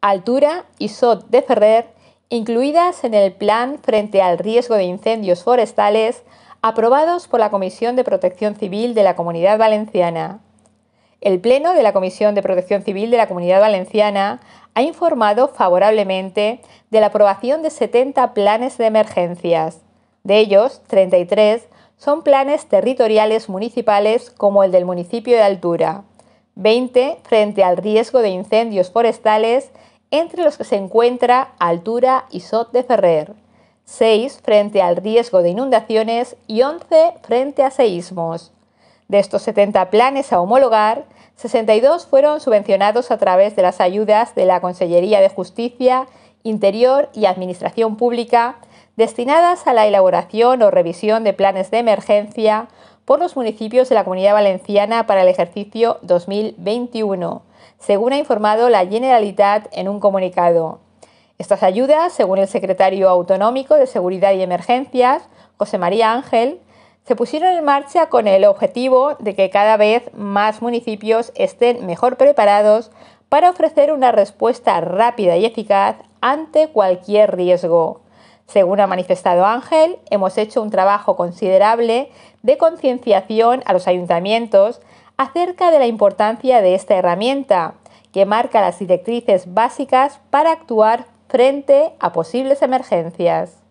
altura y SOT de Ferrer, incluidas en el Plan frente al riesgo de incendios forestales aprobados por la Comisión de Protección Civil de la Comunidad Valenciana. El Pleno de la Comisión de Protección Civil de la Comunidad Valenciana ha informado favorablemente de la aprobación de 70 planes de emergencias. De ellos, 33 son planes territoriales municipales como el del municipio de Altura, 20 frente al riesgo de incendios forestales entre los que se encuentra Altura y Sot de Ferrer, 6 frente al riesgo de inundaciones y 11 frente a seísmos. De estos 70 planes a homologar, 62 fueron subvencionados a través de las ayudas de la Consellería de Justicia, Interior y Administración Pública, destinadas a la elaboración o revisión de planes de emergencia por los municipios de la Comunidad Valenciana para el ejercicio 2021 según ha informado la Generalitat en un comunicado. Estas ayudas, según el secretario autonómico de Seguridad y Emergencias, José María Ángel, se pusieron en marcha con el objetivo de que cada vez más municipios estén mejor preparados para ofrecer una respuesta rápida y eficaz ante cualquier riesgo. Según ha manifestado Ángel, hemos hecho un trabajo considerable de concienciación a los ayuntamientos acerca de la importancia de esta herramienta, que marca las directrices básicas para actuar frente a posibles emergencias.